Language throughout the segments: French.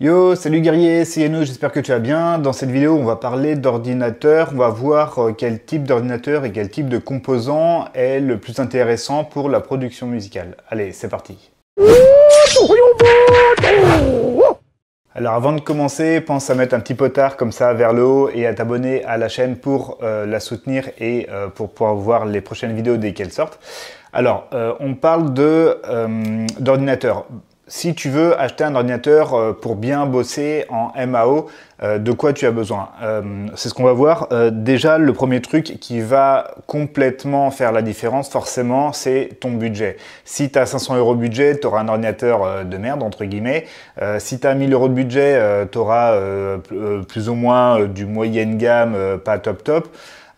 Yo, salut guerrier, c'est Yano, j'espère que tu vas bien. Dans cette vidéo, on va parler d'ordinateur, on va voir euh, quel type d'ordinateur et quel type de composant est le plus intéressant pour la production musicale. Allez, c'est parti. Alors avant de commencer, pense à mettre un petit potard comme ça vers le haut et à t'abonner à la chaîne pour euh, la soutenir et euh, pour pouvoir voir les prochaines vidéos dès qu'elles sortent. Alors, on parle de d'ordinateur si tu veux acheter un ordinateur euh, pour bien bosser en MAO, euh, de quoi tu as besoin euh, C'est ce qu'on va voir. déjà, le premier truc qui va complètement faire la différence, forcément, c'est ton budget. Si tu as 500 euros de budget, tu auras un ordinateur de merde, entre guillemets. si tu as 1000 euros de budget, tu auras plus ou moins du moyenne gamme, pas top top.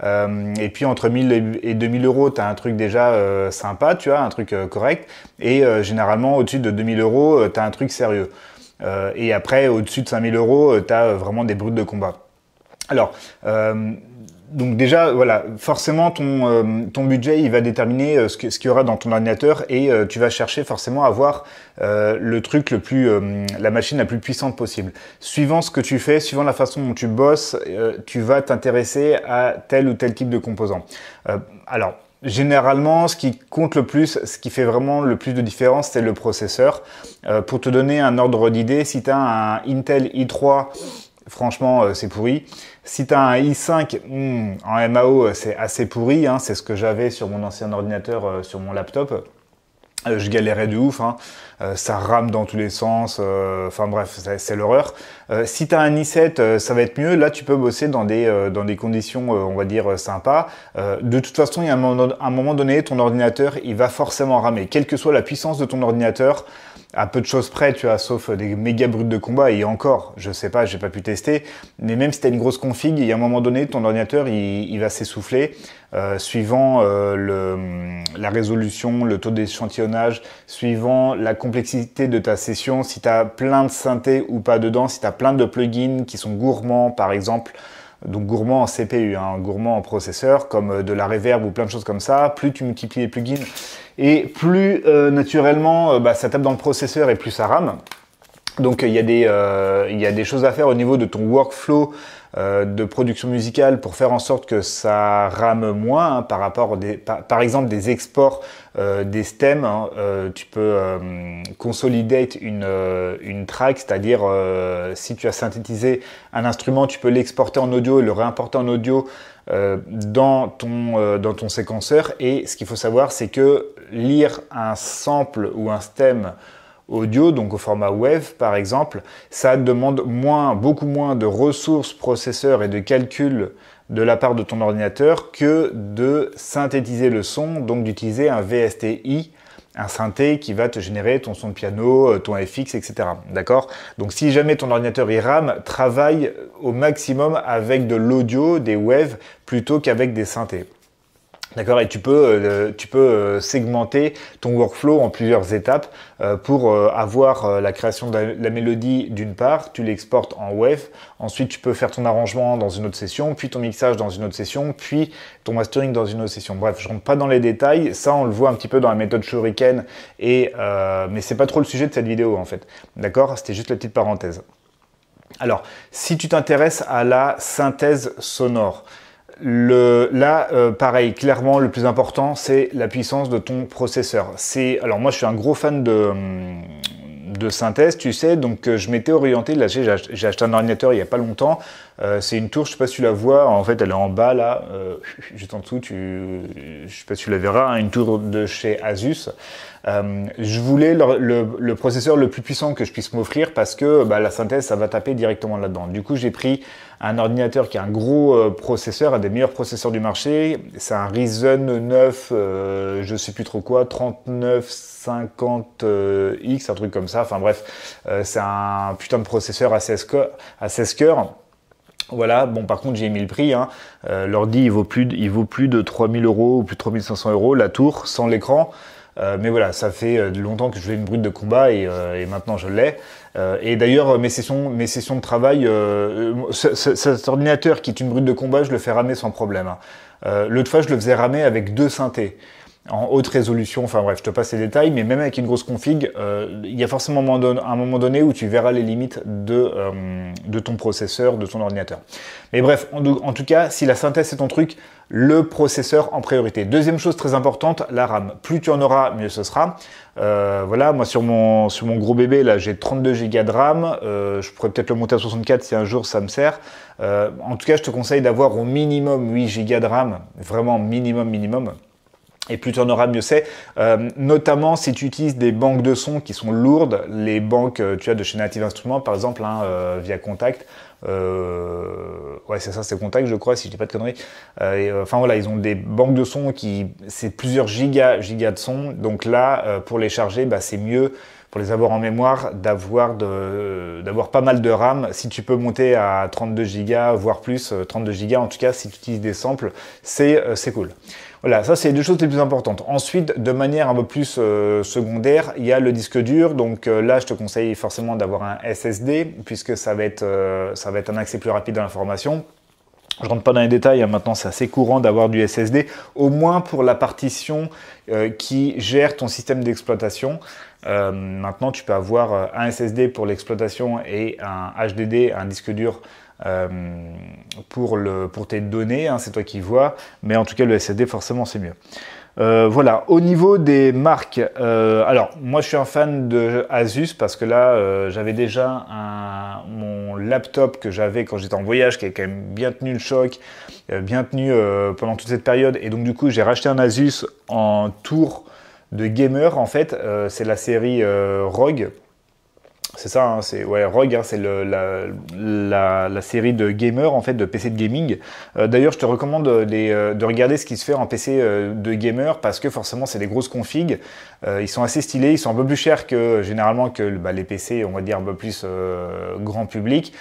Euh, et puis entre 1000 et 2000 euros, tu as un truc déjà euh, sympa, tu vois, un truc euh, correct. Et généralement, au-dessus de 2000 euros, tu as un truc sérieux. et après, au-dessus de 5000 euros, tu as vraiment des brutes de combat. Alors, donc déjà, voilà, forcément, ton, euh, budget, il va déterminer euh, ce qu'il y aura dans ton ordinateur et euh, tu vas chercher forcément à avoir le truc le plus, la machine la plus puissante possible. Suivant ce que tu fais, suivant la façon dont tu bosses, tu vas t'intéresser à tel ou tel type de composant. alors, Généralement, ce qui compte le plus, ce qui fait vraiment le plus de différence, c'est le processeur. pour te donner un ordre d'idée, si tu as un Intel i3 franchement, euh, c'est pourri. Si tu as un i5 en MAO, c'est assez pourri. Hein, c'est ce que j'avais sur mon ancien ordinateur, euh, sur mon laptop. Euh, je galérais de ouf, hein. ça rame dans tous les sens, enfin bref, c'est l'horreur. si tu as un i7, ça va être mieux. Là, tu peux bosser dans des, conditions, on va dire, sympas. de toute façon, il y a un moment donné, ton ordinateur, il va forcément ramer. Quelle que soit la puissance de ton ordinateur, à peu de choses près, tu as sauf des méga brutes de combat, et encore, je sais pas, j'ai pas pu tester, mais même si t'as une grosse config, il y a un moment donné, ton ordinateur, il, va s'essouffler, euh, suivant euh, la résolution, le taux d'échantillonnage, suivant la complexité de ta session, si t'as plein de synthés ou pas dedans, si t'as plein de plugins qui sont gourmands, par exemple, donc gourmand en CPU, hein, gourmand en processeur, comme euh, de la reverb ou plein de choses comme ça, plus tu multiplies les plugins et plus euh, naturellement euh, bah, ça tape dans le processeur et plus ça rame. Donc euh, euh, il y, a des, choses à faire au niveau de ton workflow euh, de production musicale pour faire en sorte que ça rame moins hein, par rapport par, exemple des exports des stems. Hein, tu peux consolidate une, track, c'est-à-dire si tu as synthétisé un instrument, tu peux l'exporter en audio et le réimporter en audio dans, ton, dans ton séquenceur. Et ce qu'il faut savoir, c'est que lire un sample ou un stem audio, donc au format WAV par exemple, ça demande moins, beaucoup moins de ressources processeurs et de calculs de la part de ton ordinateur que de synthétiser le son, donc d'utiliser un VSTI, un synthé qui va te générer ton son de piano, euh, ton FX, etc. D'accord Donc si jamais ton ordinateur IRAM travaille au maximum avec de l'audio, des WAV, plutôt qu'avec des synthés. D'accord Et tu peux, euh, tu peux euh, segmenter ton workflow en plusieurs étapes euh, pour avoir la création de la, mélodie d'une part, tu l'exportes en WAV, ensuite tu peux faire ton arrangement dans une autre session, puis ton mixage dans une autre session, puis ton mastering dans une autre session. Bref, je ne rentre pas dans les détails, ça on le voit un petit peu dans la méthode Shuriken, mais ce n'est pas trop le sujet de cette vidéo en fait. D'accord C'était juste la petite parenthèse. Alors, si tu t'intéresses à la synthèse sonore, le, là, euh, pareil, clairement, le plus important, c'est la puissance de ton processeur. C'est, alors moi, je suis un gros fan de, synthèse, tu sais. Donc, euh, je m'étais orienté. Là, j'ai acheté un ordinateur il n'y a pas longtemps. Euh, c'est une tour, je ne sais pas si tu la vois. En fait, elle est en bas là, euh, juste en dessous. Tu, je sais pas si tu la verras. Hein, une tour de chez Asus. je voulais le, processeur le plus puissant que je puisse m'offrir parce que bah, la synthèse, ça va taper directement là-dedans. Du coup, j'ai pris un ordinateur qui a un gros euh, processeur, un des meilleurs processeurs du marché. C'est un Ryzen 9, euh, je sais plus trop quoi, 3950X, euh, un truc comme ça. Enfin bref, c'est un putain de processeur à 16 coeurs, Voilà, bon par contre j'ai mis le prix, hein. l'ordi il vaut plus de, il vaut plus de 3000 euros ou plus de 3500 euros la tour sans l'écran. Euh, mais voilà, ça fait euh, longtemps que je fais une brute de combat et, euh, maintenant je l'ai. et d'ailleurs, mes sessions, mes sessions de travail, cet ordinateur qui est une brute de combat, je le fais ramer sans problème. Hein. L'autre fois, je le faisais ramer avec deux synthés en haute résolution. Enfin bref, je te passe les détails, mais même avec une grosse config, euh, il y a forcément un moment donné où tu verras les limites euh, de, ton processeur, de ton ordinateur. Mais bref, en, tout cas, si la synthèse est ton truc, le processeur en priorité. Deuxième chose très importante, la RAM. Plus tu en auras, mieux ce sera. Euh, voilà, moi sur mon, gros bébé, là j'ai 32 Go de RAM. je pourrais peut-être le monter à 64 si un jour ça me sert. en tout cas, je te conseille d'avoir au minimum 8 Go de RAM. Vraiment minimum, minimum et plus tu en auras, mieux c'est. Euh, notamment si tu utilises des banques de sons qui sont lourdes, les banques euh, tu as de chez Native Instruments par exemple, hein, euh, via Contact. Euh, ouais, c'est ça, c'est Contact, je crois, si je dis pas de conneries. Et, enfin voilà, ils ont des banques de sons qui c'est plusieurs gigas, gigas de sons. Donc là, pour les charger, bah, c'est mieux pour les avoir en mémoire, d'avoir d'avoir pas mal de RAM. Si tu peux monter à 32 Go, voire plus, 32 euh, Go en tout cas, si tu utilises des samples, c'est euh, c'est cool. Voilà, ça c'est les deux choses les plus importantes. Ensuite, de manière un peu plus euh, secondaire, il y a le disque dur. Donc là, je te conseille forcément d'avoir un SSD, puisque ça va être, ça va être un accès plus rapide à l'information. Je rentre pas dans les détails, hein. maintenant c'est assez courant d'avoir du SSD, au moins pour la partition euh, qui gère ton système d'exploitation. Euh, maintenant tu peux avoir euh, un SSD pour l'exploitation et un HDD, un disque dur pour, le, tes données, hein, c'est toi qui vois, mais en tout cas le SSD forcément c'est mieux. Euh, voilà, au niveau des marques, euh, alors moi je suis un fan de Asus parce que là euh, j'avais déjà mon laptop que j'avais quand j'étais en voyage qui a quand même bien tenu le choc, bien tenu pendant toute cette période et donc du coup j'ai racheté un Asus en tour de gamer en fait, c'est la série Rogue c'est ça, hein, c'est ouais, Rogue, hein, c'est la, série de gamers en fait, de PC de gaming. Euh, d'ailleurs, je te recommande euh, de regarder ce qui se fait en PC euh, de gamer parce que forcément, c'est des grosses configs. ils sont assez stylés, ils sont un peu plus chers que généralement que bah, les PC, on va dire un peu plus grand public.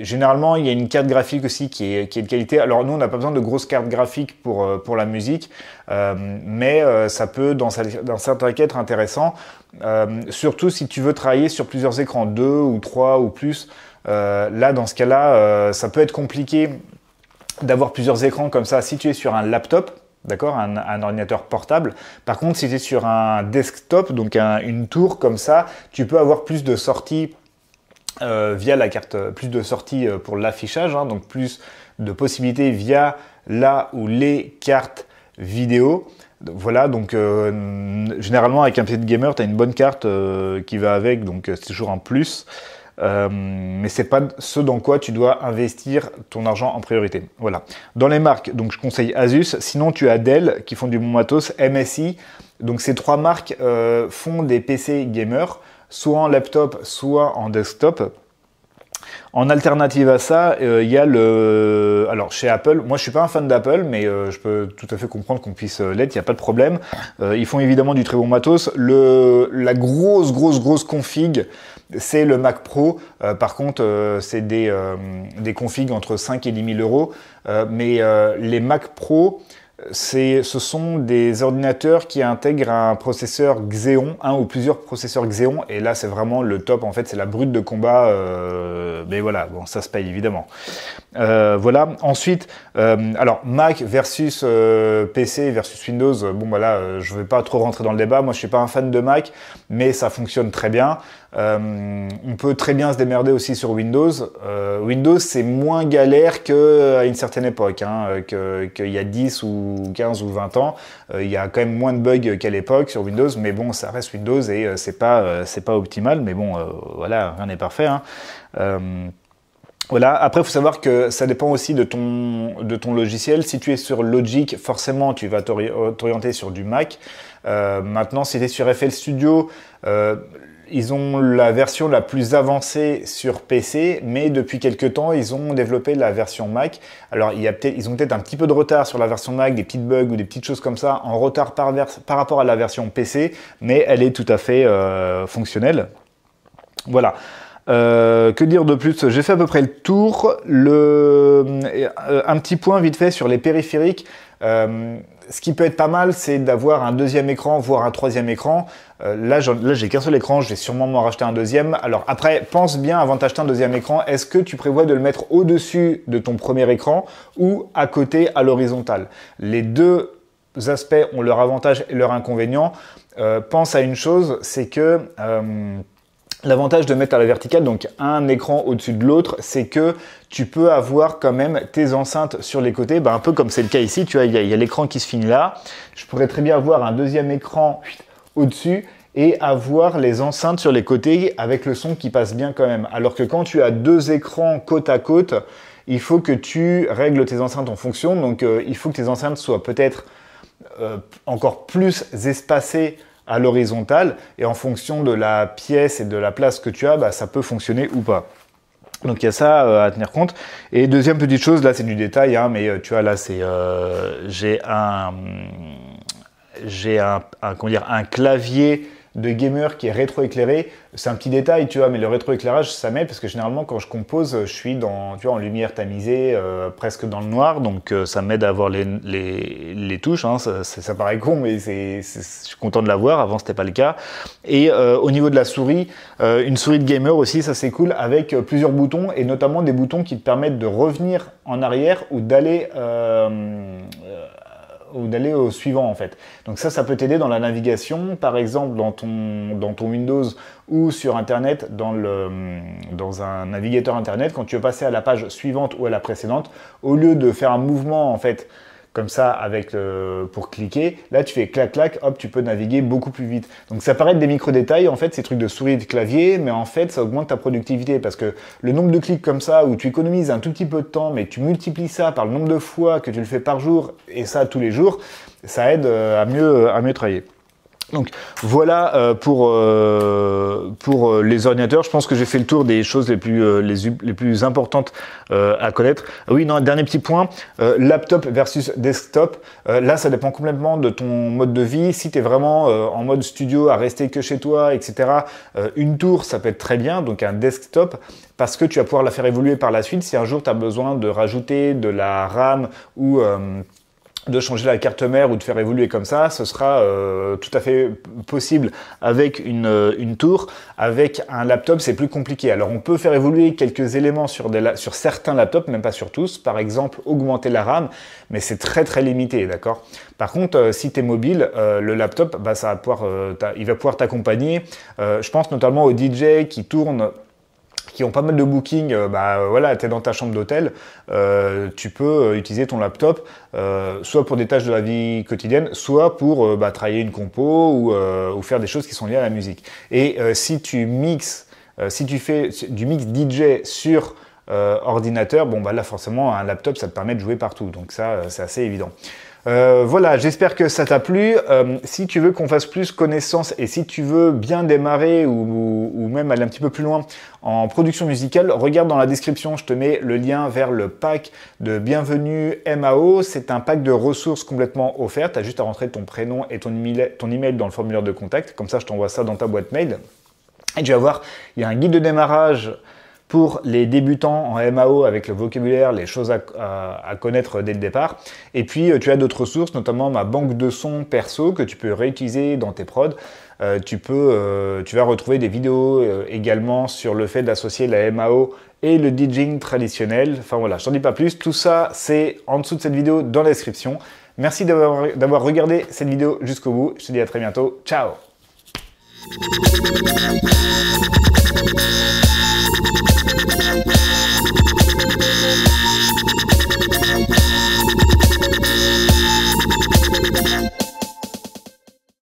généralement, il y a une carte graphique aussi qui est, de qualité. Alors nous, on n'a pas besoin de grosses cartes graphiques pour pour la musique. Euh, mais euh, ça peut, dans, certains cas, être intéressant, euh, surtout si tu veux travailler sur plusieurs écrans, deux ou trois ou plus. là, dans ce cas-là, ça peut être compliqué d'avoir plusieurs écrans comme ça si tu es sur un laptop, d'accord, un, ordinateur portable. Par contre, si tu es sur un desktop, donc une tour comme ça, tu peux avoir plus de sorties via la carte, plus de sorties pour l'affichage, hein, donc plus de possibilités via la ou les cartes vidéo. Voilà, donc euh, généralement avec un PC de gamer, tu as une bonne carte euh, qui va avec, donc euh, c'est toujours un plus. Mais mais c'est pas ce dans quoi tu dois investir ton argent en priorité. Voilà. Dans les marques, donc je conseille Asus. Sinon, tu as Dell qui font du bon matos, MSI. Donc ces trois marques font des PC gamer, soit en laptop, soit en desktop. En alternative à ça, euh, il y a le. Alors chez Apple, moi je suis pas un fan d'Apple, mais euh, je peux tout à fait comprendre qu'on puisse euh, l'être, il n'y a pas de problème. ils font évidemment du très bon matos. La grosse, grosse, grosse config, c'est le Mac Pro. par contre, c'est des, des configs entre 5 et 10 000 euros. mais les Mac Pro, ce sont des ordinateurs qui intègrent un processeur Xeon, un ou plusieurs processeurs Xeon, et là c'est vraiment le top, en fait c'est la brute de combat, euh, mais voilà, bon ça se paye évidemment. Euh, voilà, ensuite, euh, alors Mac versus PC versus Windows, bon voilà, je ne vais pas trop rentrer dans le débat, moi je ne suis pas un fan de Mac, mais ça fonctionne très bien. on peut très bien se démerder aussi sur Windows. Windows c'est moins galère qu'à une certaine époque, hein, qu'il y a 10 ou 15 ou 20 ans, euh, il y a quand même moins de bugs qu'à l'époque sur Windows, mais bon, ça reste Windows et euh, c'est pas, euh, c'est pas optimal, mais bon, voilà, rien n'est parfait. Hein. Voilà, après, faut savoir que ça dépend aussi de ton, de ton logiciel. Si tu es sur Logic, forcément, tu vas t'orienter sur du Mac. maintenant, si tu es sur FL Studio, euh, ils ont la version la plus avancée sur PC, mais depuis quelques temps, ils ont développé la version Mac. Alors, ils ont peut-être un petit peu de retard sur la version Mac, des petites bugs ou des petites choses comme ça, en retard par, rapport à la version PC, mais elle est tout à fait euh, fonctionnelle. Voilà. Euh, que dire de plus J'ai fait à peu près le tour. Euh, un petit point vite fait sur les périphériques. ce qui peut être pas mal, c'est d'avoir un deuxième écran, voire un troisième écran. Euh, là, j'ai qu'un seul écran, je vais sûrement m'en racheter un deuxième. Alors après, pense bien avant d'acheter un deuxième écran, est-ce que tu prévois de le mettre au-dessus de ton premier écran ou à côté, à l'horizontale Les deux aspects ont leur avantage et leur inconvénient. Euh, pense à une chose, c'est que... Euh, l'avantage de mettre à la verticale, donc un écran au-dessus de l'autre, c'est que tu peux avoir quand même tes enceintes sur les côtés, ben, un peu comme c'est le cas ici, tu vois, il y a, a l'écran qui se finit là. Je pourrais très bien avoir un deuxième écran au-dessus et avoir les enceintes sur les côtés avec le son qui passe bien quand même. Alors que quand tu as deux écrans côte à côte, il faut que tu règles tes enceintes en fonction. Donc euh, il faut que tes enceintes soient peut-être euh, encore plus espacées à l'horizontale et en fonction de la pièce et de la place que tu as, bah, ça peut fonctionner ou pas. Donc il y a ça euh, à tenir compte. Et deuxième petite chose, là c'est du détail, hein, mais tu vois là c'est j'ai un j'ai un clavier de gamer qui est rétroéclairé. C'est un petit détail, tu vois, mais le rétroéclairage, ça m'aide parce que généralement, quand je compose, je suis dans, tu en lumière tamisée, euh, presque dans le noir, donc euh, ça m'aide à avoir les, touches. Hein. ça, paraît con, mais c'est, je suis content de l'avoir. Avant, c'était pas le cas. Et euh, au niveau de la souris, une souris de gamer aussi, ça c'est cool, avec plusieurs boutons et notamment des boutons qui te permettent de revenir en arrière ou d'aller ou d'aller au suivant en fait. Donc ça, ça peut t'aider dans la navigation, par exemple dans ton, dans ton Windows ou sur Internet, dans, le, dans un navigateur Internet, quand tu veux passer à la page suivante ou à la précédente, au lieu de faire un mouvement en fait comme ça avec euh, pour cliquer. Là, tu fais clac clac, hop, tu peux naviguer beaucoup plus vite. Donc ça paraît être des micro détails en fait, ces trucs de souris de clavier, mais en fait, ça augmente ta productivité parce que le nombre de clics comme ça où tu économises un tout petit peu de temps, mais tu multiplies ça par le nombre de fois que tu le fais par jour et ça tous les jours, ça aide euh, à mieux à mieux travailler. Donc voilà euh, pour, euh, pour euh, les ordinateurs. Je pense que j'ai fait le tour des choses les plus, les, plus importantes à connaître. Oui, non, un dernier petit point, laptop versus desktop. là, ça dépend complètement de ton mode de vie. Si tu es vraiment en mode studio, à rester que chez toi, etc., une tour, ça peut être très bien, donc un desktop, parce que tu vas pouvoir la faire évoluer par la suite. Si un jour tu as besoin de rajouter de la RAM ou de changer la carte mère ou de faire évoluer comme ça, ce sera euh, tout à fait possible avec euh, une, tour. Avec un laptop, c'est plus compliqué. Alors on peut faire évoluer quelques éléments sur, sur certains laptops, même pas sur tous. Par exemple, augmenter la RAM, mais c'est très très limité, d'accord Par contre, euh, si tu es mobile, le laptop, bah, ça va pouvoir, il va pouvoir t'accompagner. je pense notamment au DJ qui tourne qui ont pas mal de bookings, euh, bah voilà, tu es dans ta chambre d'hôtel, euh, tu peux euh, utiliser ton laptop, soit pour des tâches de la vie quotidienne, soit pour bah, travailler une compo ou, faire des choses qui sont liées à la musique. Et si tu mixes, si tu fais du mix DJ sur ordinateur, bon bah là forcément un laptop ça te permet de jouer partout, donc ça c'est assez évident. Euh, voilà, j'espère que ça t'a plu. Euh, si tu veux qu'on fasse plus connaissance et si tu veux bien démarrer ou, même aller un petit peu plus loin en production musicale, regarde dans la description, je te mets le lien vers le pack de Bienvenue MAO. C'est un pack de ressources complètement offertes. Tu as juste à rentrer ton prénom et ton email, ton email dans le formulaire de contact. Comme ça, je t'envoie ça dans ta boîte mail. Et tu vas voir, il y a un guide de démarrage pour les débutants en MAO avec le vocabulaire, les choses à, connaître dès le départ. Et puis euh, tu as d'autres sources, notamment ma banque de sons perso que tu peux réutiliser dans tes prods. Euh, tu, peux, euh, tu vas retrouver des vidéos également sur le fait d'associer la MAO et le DJing traditionnel. Enfin voilà, je t'en dis pas plus. Tout ça, c'est en dessous de cette vidéo dans la description. Merci d'avoir regardé cette vidéo jusqu'au bout. Je te dis à très bientôt. Ciao